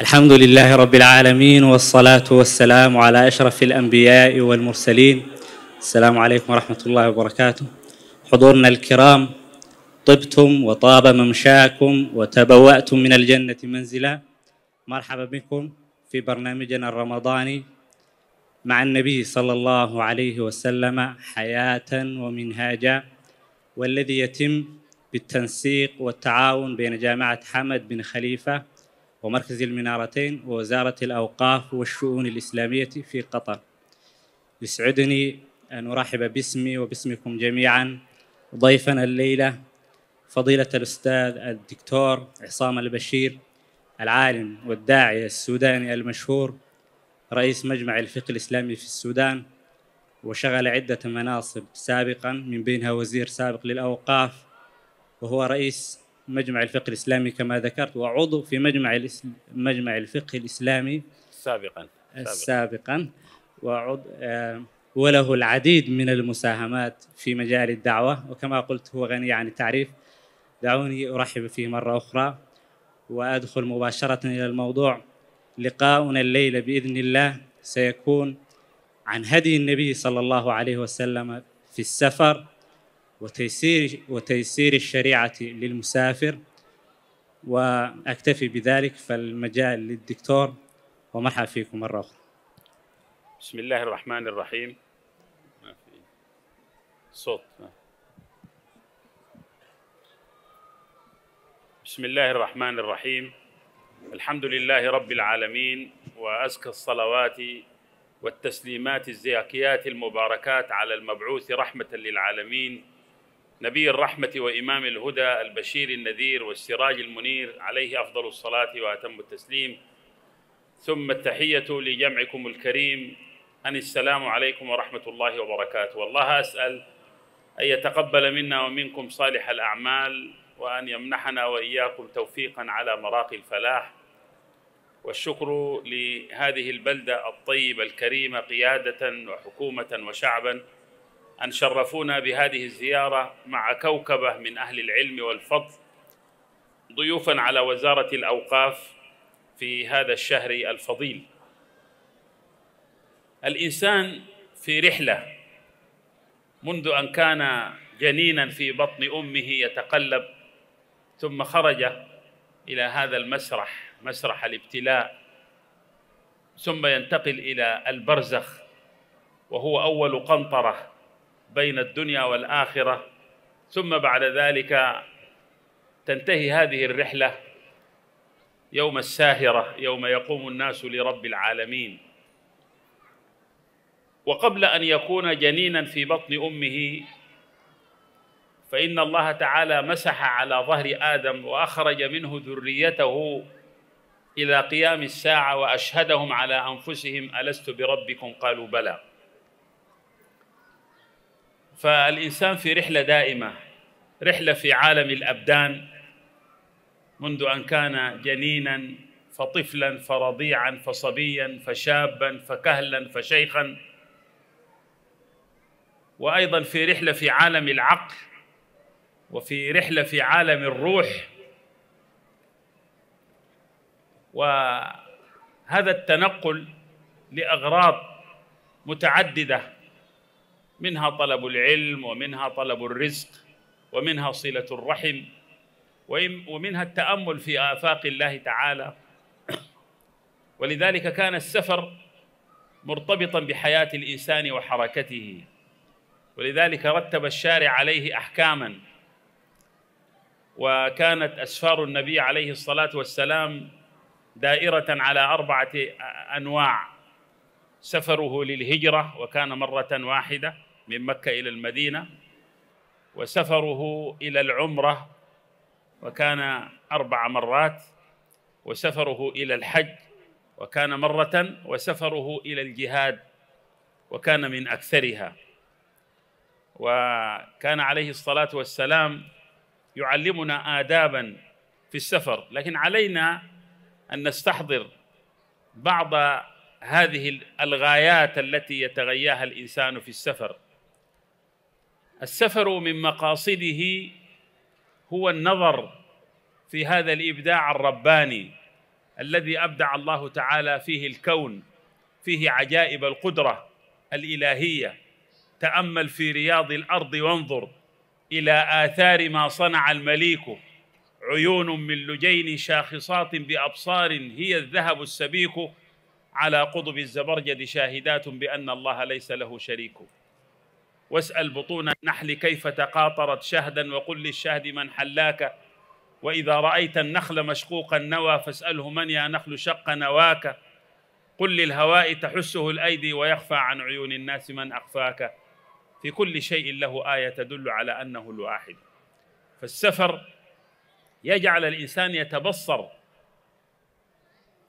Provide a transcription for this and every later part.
الحمد لله رب العالمين والصلاة والسلام على أشرف الأنبياء والمرسلين السلام عليكم ورحمة الله وبركاته حضورنا الكرام طبتم وطاب ممشاكم وتبوأتم من الجنة منزلا مرحبا بكم في برنامجنا الرمضاني مع النبي صلى الله عليه وسلم حياة ومنهاجا والذي يتم بالتنسيق والتعاون بين جامعة حمد بن خليفة ومركز المنارتين ووزارة الأوقاف والشؤون الإسلامية في قطر يسعدني أن أرحب باسمي وباسمكم جميعا ضيفنا الليلة فضيلة الأستاذ الدكتور عصام البشير العالم والداعية السوداني المشهور رئيس مجمع الفقه الإسلامي في السودان وشغل عدة مناصب سابقا من بينها وزير سابق للأوقاف وهو رئيس مجمع الفقه الإسلامي كما ذكرت وعضو في مجمع مجمع الفقه الإسلامي سابقا سابقا وعضو آه، وله العديد من المساهمات في مجال الدعوة وكما قلت هو غني عن التعريف دعوني أرحب فيه مرة أخرى وأدخل مباشرة إلى الموضوع لقاؤنا الليلة بإذن الله سيكون عن هدي النبي صلى الله عليه وسلم في السفر وتيسير وتيسير الشريعة للمسافر وأكتفي بذلك فالمجال للدكتور ومرحبا فيكم مرة أخرى بسم الله الرحمن الرحيم ما في صوت بسم الله الرحمن الرحيم الحمد لله رب العالمين وأزكى الصلوات والتسليمات الزاكيات المباركات على المبعوث رحمة للعالمين نبي الرحمة وإمام الهدى البشير النذير والسراج المنير عليه أفضل الصلاة وأتم التسليم ثم التحية لجمعكم الكريم أن السلام عليكم ورحمة الله وبركاته والله أسأل أن يتقبل منا ومنكم صالح الأعمال وأن يمنحنا وإياكم توفيقا على مراقي الفلاح والشكر لهذه البلدة الطيبة الكريمة قيادة وحكومة وشعبا أن شرفونا بهذه الزيارة مع كوكبة من أهل العلم والفضل ضيوفا على وزارة الأوقاف في هذا الشهر الفضيل الإنسان في رحلة منذ أن كان جنينا في بطن أمه يتقلب ثم خرج إلى هذا المسرح مسرح الابتلاء ثم ينتقل إلى البرزخ وهو أول قنطرة بين الدنيا والاخره ثم بعد ذلك تنتهي هذه الرحله يوم الساهره يوم يقوم الناس لرب العالمين وقبل ان يكون جنينا في بطن امه فان الله تعالى مسح على ظهر ادم واخرج منه ذريته الى قيام الساعه واشهدهم على انفسهم الست بربكم قالوا بلى فالإنسان في رحلة دائمة رحلة في عالم الأبدان منذ أن كان جنينا فطفلا فرضيعا فصبيا فشابا فكهلا فشيخا وأيضا في رحلة في عالم العقل وفي رحلة في عالم الروح وهذا التنقل لأغراض متعددة منها طلب العلم ومنها طلب الرزق ومنها صله الرحم ومنها التامل في افاق الله تعالى ولذلك كان السفر مرتبطا بحياه الانسان وحركته ولذلك رتب الشارع عليه احكاما وكانت اسفار النبي عليه الصلاه والسلام دائره على اربعه انواع سفره للهجرة وكان مرة واحدة من مكة إلى المدينة وسفره إلى العمرة وكان أربع مرات وسفره إلى الحج وكان مرة وسفره إلى الجهاد وكان من أكثرها وكان عليه الصلاة والسلام يعلمنا آدابا في السفر لكن علينا أن نستحضر بعض هذه الغايات التي يتغياها الانسان في السفر السفر من مقاصده هو النظر في هذا الابداع الرباني الذي ابدع الله تعالى فيه الكون فيه عجائب القدره الالهيه تامل في رياض الارض وانظر الى اثار ما صنع المليك عيون من لجين شاخصات بابصار هي الذهب السبيك على قضب الزبرجد شاهدات بأن الله ليس له شريك واسأل بطون النحل كيف تقاطرت شهدا وقل للشهد من حلاك وإذا رأيت النخل مشقوق النوى فاسأله من يا نخل شق نواك قل للهواء تحسه الأيدي ويخفى عن عيون الناس من أخفاك في كل شيء له آية تدل على أنه الواحد فالسفر يجعل الإنسان يتبصر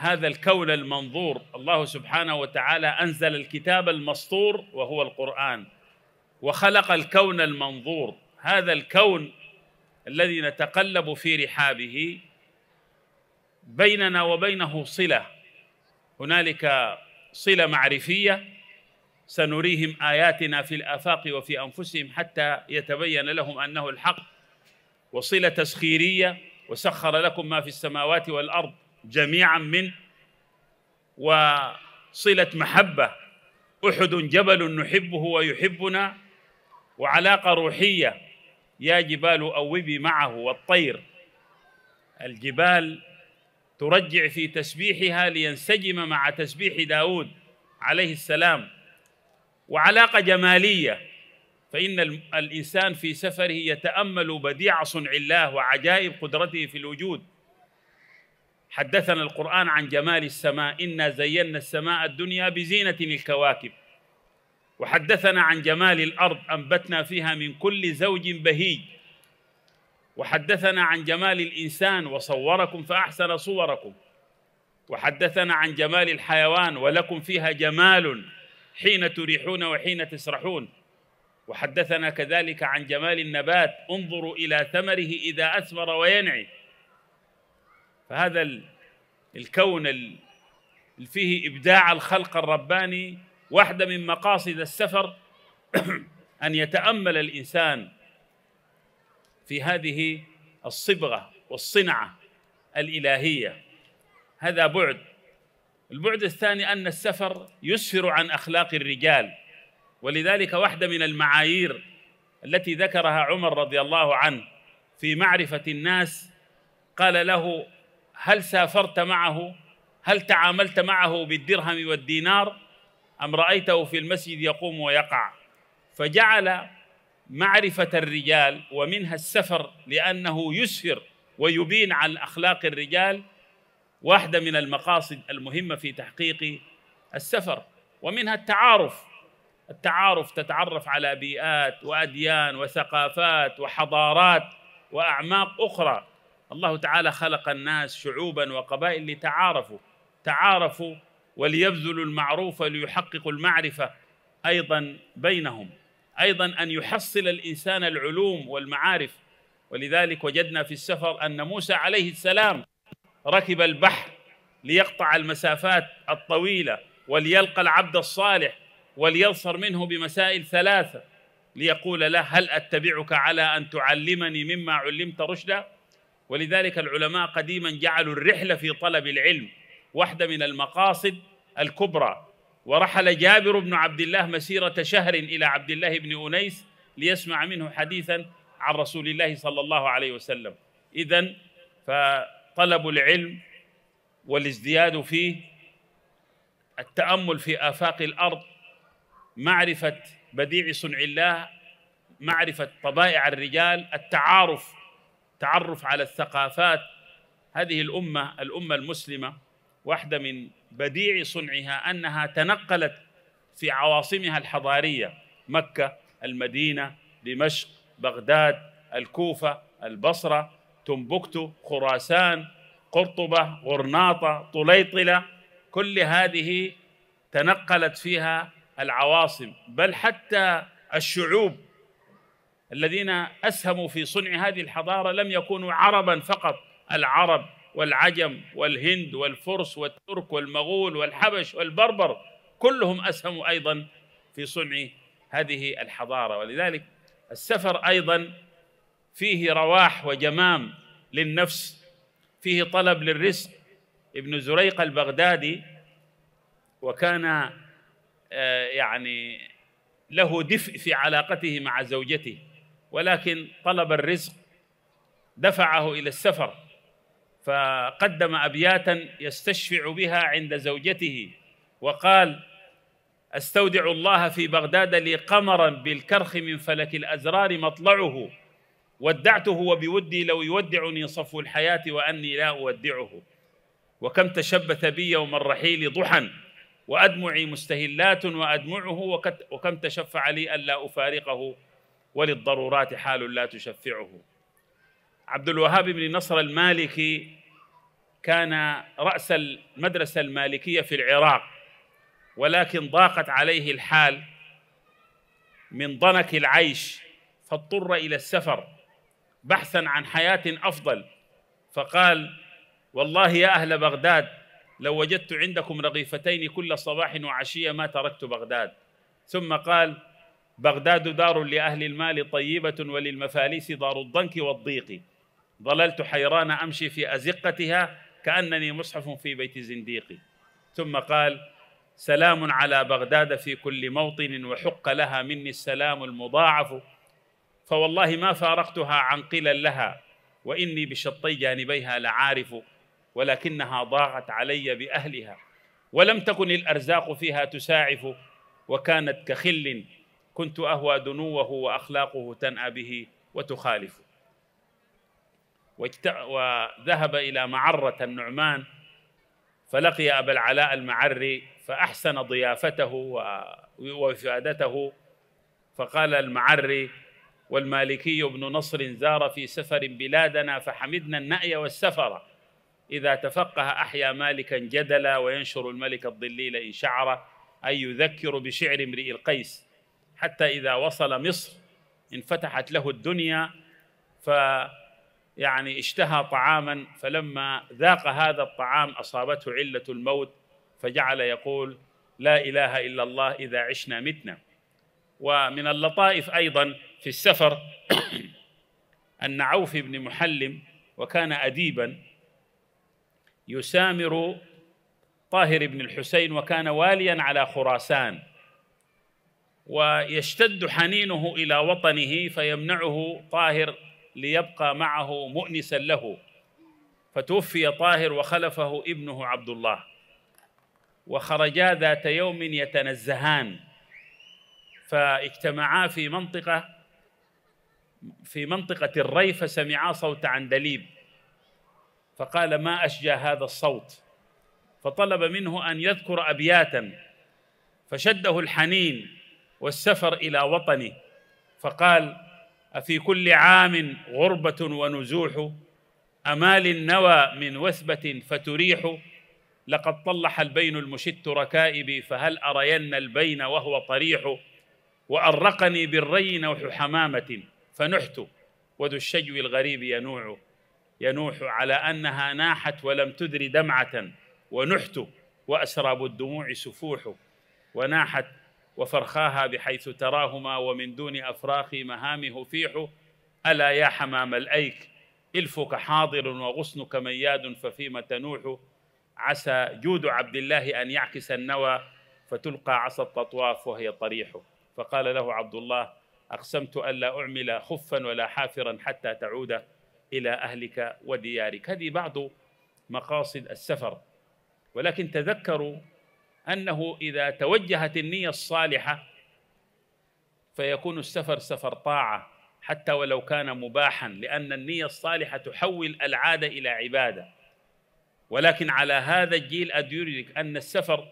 هذا الكون المنظور الله سبحانه وتعالى انزل الكتاب المسطور وهو القران وخلق الكون المنظور هذا الكون الذي نتقلب في رحابه بيننا وبينه صله هنالك صله معرفيه سنريهم اياتنا في الافاق وفي انفسهم حتى يتبين لهم انه الحق وصله تسخيريه وسخر لكم ما في السماوات والارض جميعا من وصلة محبة أحد جبل نحبه ويحبنا وعلاقة روحية يا جبال أوبي معه والطير الجبال ترجع في تسبيحها لينسجم مع تسبيح داود عليه السلام وعلاقة جمالية فإن الإنسان في سفره يتأمل بديع صنع الله وعجائب قدرته في الوجود حدثنا القرآن عن جمال السماء إنا زينا السماء الدنيا بزينة الكواكب وحدثنا عن جمال الأرض أنبتنا فيها من كل زوج بهيج وحدثنا عن جمال الإنسان وصوركم فأحسن صوركم وحدثنا عن جمال الحيوان ولكم فيها جمال حين تريحون وحين تسرحون وحدثنا كذلك عن جمال النبات انظروا إلى ثمره إذا أثمر وينعي فهذا الكون اللي فيه إبداع الخلق الرباني واحدة من مقاصد السفر أن يتأمل الإنسان في هذه الصبغة والصنعة الإلهية هذا بعد البعد الثاني أن السفر يسفر عن أخلاق الرجال ولذلك واحدة من المعايير التي ذكرها عمر رضي الله عنه في معرفة الناس قال له هل سافرت معه هل تعاملت معه بالدرهم والدينار أم رأيته في المسجد يقوم ويقع فجعل معرفة الرجال ومنها السفر لأنه يسفر ويبين عن أخلاق الرجال واحدة من المقاصد المهمة في تحقيق السفر ومنها التعارف التعارف تتعرف على بيئات وأديان وثقافات وحضارات وأعماق أخرى الله تعالى خلق الناس شعوبا وقبائل لتعارفوا تعارفوا وليبذلوا المعروف ليحققوا المعرفه ايضا بينهم ايضا ان يحصل الانسان العلوم والمعارف ولذلك وجدنا في السفر ان موسى عليه السلام ركب البحر ليقطع المسافات الطويله وليلقى العبد الصالح وليظفر منه بمسائل ثلاثه ليقول له هل اتبعك على ان تعلمني مما علمت رشدا ولذلك العلماء قديما جعلوا الرحله في طلب العلم واحده من المقاصد الكبرى ورحل جابر بن عبد الله مسيره شهر الى عبد الله بن انيس ليسمع منه حديثا عن رسول الله صلى الله عليه وسلم اذا فطلب العلم والازدياد فيه التامل في افاق الارض معرفه بديع صنع الله معرفه طبائع الرجال التعارف تعرف على الثقافات هذه الامه الامه المسلمه واحده من بديع صنعها انها تنقلت في عواصمها الحضاريه مكه المدينه دمشق بغداد الكوفه البصره تنبكتو خراسان قرطبه غرناطه طليطله كل هذه تنقلت فيها العواصم بل حتى الشعوب الذين اسهموا في صنع هذه الحضاره لم يكونوا عربا فقط العرب والعجم والهند والفرس والترك والمغول والحبش والبربر كلهم اسهموا ايضا في صنع هذه الحضاره ولذلك السفر ايضا فيه رواح وجمام للنفس فيه طلب للرزق ابن زريق البغدادي وكان آه، يعني له دفء في علاقته مع زوجته ولكن طلب الرزق دفعه الى السفر فقدم ابياتا يستشفع بها عند زوجته وقال استودع الله في بغداد لي قمرا بالكرخ من فلك الازرار مطلعه ودعته وبودي لو يودعني صفو الحياه واني لا اودعه وكم تشبث بي يوم الرحيل ضحى وأدمعي مستهلات وأدمعه وكم تشفع لي ألا أفارقه وللضرورات حال لا تشفعه عبد الوهاب بن نصر المالكي كان رأس المدرسة المالكية في العراق ولكن ضاقت عليه الحال من ضنك العيش فاضطر إلى السفر بحثا عن حياة أفضل فقال والله يا أهل بغداد لو وجدت عندكم رغيفتين كل صباح وعشية ما تركت بغداد ثم قال بغداد دار لأهل المال طيبة وللمفاليس دار الضنك والضيق ظللت حيران أمشي في أزقتها كأنني مصحف في بيت زنديق ثم قال سلام على بغداد في كل موطن وحق لها مني السلام المضاعف فوالله ما فارقتها عن عنقلا لها وإني بشطي جانبيها لعارف ولكنها ضاعت علي بأهلها ولم تكن الأرزاق فيها تساعف وكانت كخل كنت أهوى دنوه وأخلاقه تنأى به وتخالفه وذهب إلى معرة النعمان فلقي أبا العلاء المعري فأحسن ضيافته ووفادته فقال المعري والمالكي بن نصر زار في سفر بلادنا فحمدنا النأي والسفر إذا تفقه أحيا مالكا جدلا وينشر الملك الضليل إن شعر أي يذكر بشعر امرئ القيس حتى إذا وصل مصر انفتحت له الدنيا ف يعني اشتهى طعاما فلما ذاق هذا الطعام أصابته علة الموت فجعل يقول لا إله إلا الله إذا عشنا متنا ومن اللطائف أيضا في السفر أن عوف بن محلم وكان أديبا يسامر طاهر بن الحسين وكان واليا على خراسان ويشتد حنينه الى وطنه فيمنعه طاهر ليبقى معه مؤنسا له فتوفي طاهر وخلفه ابنه عبد الله وخرجا ذات يوم يتنزهان فاجتمعا في منطقه في منطقه الري فسمعا صوت عندليب فقال ما اشجى هذا الصوت فطلب منه ان يذكر ابياتا فشده الحنين والسفر الى وطني فقال افي كل عام غربه ونزوح امال النوى من وثبه فتريح لقد طلح البين المشت ركائبي فهل ارين البين وهو طريح وارقني بالري نوح حمامه فنحت وذو الشجو الغريب ينوع ينوح على انها ناحت ولم تدر دمعه ونحت واسراب الدموع سفوح وناحت وفرخاها بحيث تراهما ومن دون أفراخ مهامه فيح ألا يا حمام الأيك إلفك حاضر وغصنك مياد ففيما تنوح عسى جود عبد الله أن يعكس النوى فتلقى عصا التطواف وهي طريح فقال له عبد الله أقسمت ألا أعمل خفا ولا حافرا حتى تعود إلى أهلك وديارك هذه بعض مقاصد السفر ولكن تذكروا انه اذا توجهت النيه الصالحه فيكون السفر سفر طاعه حتى ولو كان مباحا لان النيه الصالحه تحول العاده الى عباده ولكن على هذا الجيل ادرك ان السفر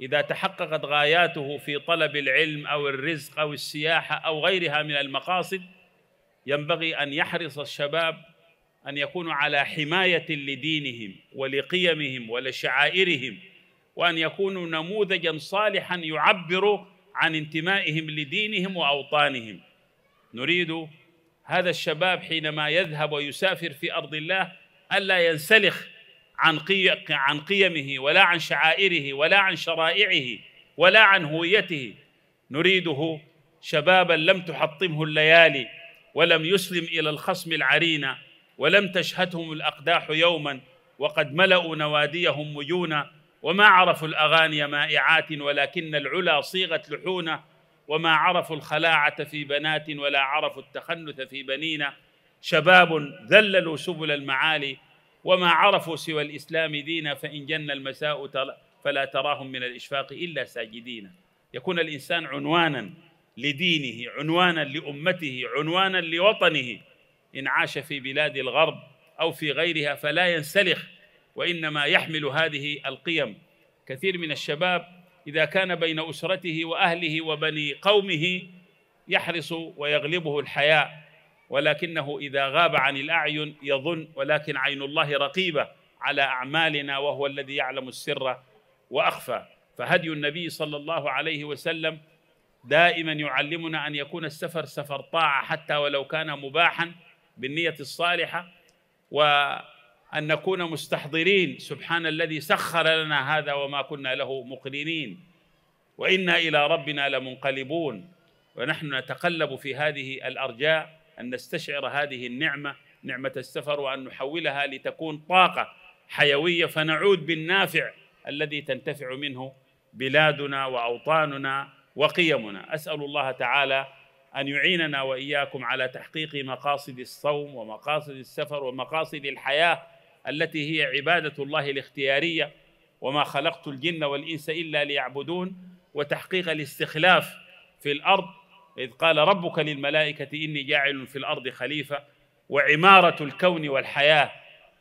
اذا تحققت غاياته في طلب العلم او الرزق او السياحه او غيرها من المقاصد ينبغي ان يحرص الشباب ان يكونوا على حمايه لدينهم ولقيمهم ولشعائرهم وأن يكونوا نموذجا صالحا يعبر عن انتمائهم لدينهم وأوطانهم نريد هذا الشباب حينما يذهب ويسافر في أرض الله ألا ينسلخ عن عن قيمه ولا عن شعائره ولا عن شرائعه ولا عن هويته نريده شبابا لم تحطمه الليالي ولم يسلم الى الخصم العرينه ولم تشهتهم الاقداح يوما وقد ملأوا نواديهم مجونا وما عرفوا الأغاني مائعات ولكن العلا صيغت لحونة وما عرفوا الخلاعة في بنات ولا عرفوا التخنث في بنينا شباب ذللوا سبل المعالي وما عرفوا سوى الإسلام دينا فإن جن المساء فلا تراهم من الإشفاق إلا ساجدين يكون الإنسان عنوانا لدينه عنوانا لأمته عنوانا لوطنه إن عاش في بلاد الغرب أو في غيرها فلا ينسلخ وانما يحمل هذه القيم كثير من الشباب اذا كان بين اسرته واهله وبني قومه يحرص ويغلبه الحياء ولكنه اذا غاب عن الاعين يظن ولكن عين الله رقيبه على اعمالنا وهو الذي يعلم السر واخفى فهدي النبي صلى الله عليه وسلم دائما يعلمنا ان يكون السفر سفر طاعه حتى ولو كان مباحا بالنيه الصالحه و ان نكون مستحضرين سبحان الذي سخر لنا هذا وما كنا له مقرنين وانا الى ربنا لمنقلبون ونحن نتقلب في هذه الارجاء ان نستشعر هذه النعمه نعمه السفر وان نحولها لتكون طاقه حيويه فنعود بالنافع الذي تنتفع منه بلادنا واوطاننا وقيمنا اسال الله تعالى ان يعيننا واياكم على تحقيق مقاصد الصوم ومقاصد السفر ومقاصد الحياه التي هي عباده الله الاختياريه وما خلقت الجن والانس الا ليعبدون وتحقيق الاستخلاف في الارض اذ قال ربك للملائكه اني جاعل في الارض خليفه وعماره الكون والحياه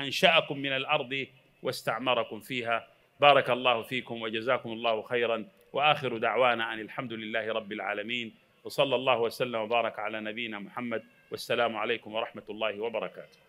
انشاكم من الارض واستعمركم فيها بارك الله فيكم وجزاكم الله خيرا واخر دعوانا ان الحمد لله رب العالمين وصلى الله وسلم وبارك على نبينا محمد والسلام عليكم ورحمه الله وبركاته